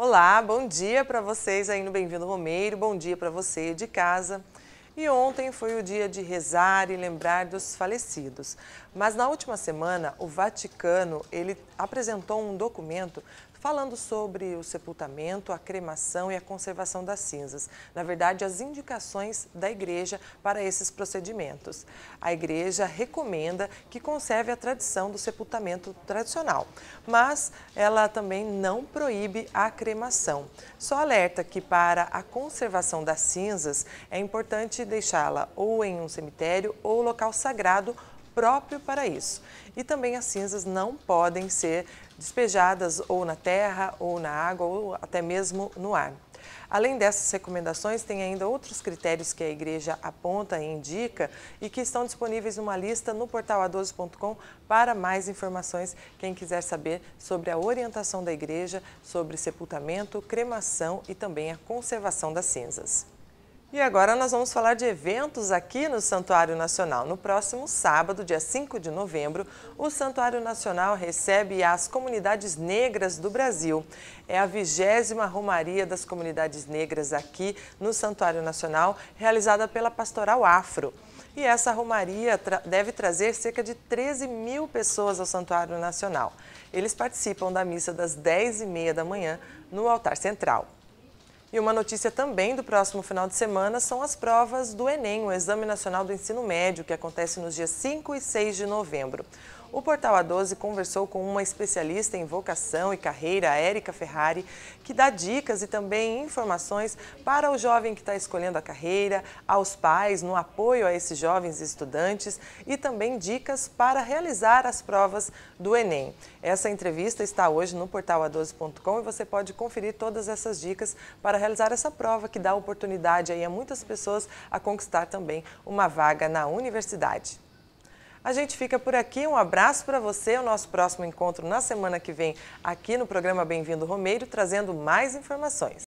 Olá, bom dia para vocês aí no Bem-vindo Romeiro, bom dia para você de casa. E ontem foi o dia de rezar e lembrar dos falecidos. Mas na última semana, o Vaticano ele apresentou um documento falando sobre o sepultamento, a cremação e a conservação das cinzas. Na verdade, as indicações da igreja para esses procedimentos. A igreja recomenda que conserve a tradição do sepultamento tradicional, mas ela também não proíbe a cremação. Só alerta que para a conservação das cinzas é importante deixá-la ou em um cemitério ou local sagrado próprio para isso. E também as cinzas não podem ser despejadas ou na terra, ou na água, ou até mesmo no ar. Além dessas recomendações, tem ainda outros critérios que a igreja aponta e indica e que estão disponíveis numa lista no portal a12.com para mais informações. Quem quiser saber sobre a orientação da igreja, sobre sepultamento, cremação e também a conservação das cinzas. E agora nós vamos falar de eventos aqui no Santuário Nacional. No próximo sábado, dia 5 de novembro, o Santuário Nacional recebe as comunidades negras do Brasil. É a vigésima Romaria das Comunidades Negras aqui no Santuário Nacional, realizada pela Pastoral Afro. E essa romaria tra deve trazer cerca de 13 mil pessoas ao Santuário Nacional. Eles participam da missa das 10h30 da manhã no altar central. E uma notícia também do próximo final de semana são as provas do Enem, o Exame Nacional do Ensino Médio, que acontece nos dias 5 e 6 de novembro o Portal A12 conversou com uma especialista em vocação e carreira, Érica Ferrari, que dá dicas e também informações para o jovem que está escolhendo a carreira, aos pais, no apoio a esses jovens estudantes e também dicas para realizar as provas do Enem. Essa entrevista está hoje no portal a12.com e você pode conferir todas essas dicas para realizar essa prova que dá oportunidade aí a muitas pessoas a conquistar também uma vaga na universidade. A gente fica por aqui. Um abraço para você. O nosso próximo encontro na semana que vem aqui no programa Bem-vindo Romeiro, trazendo mais informações.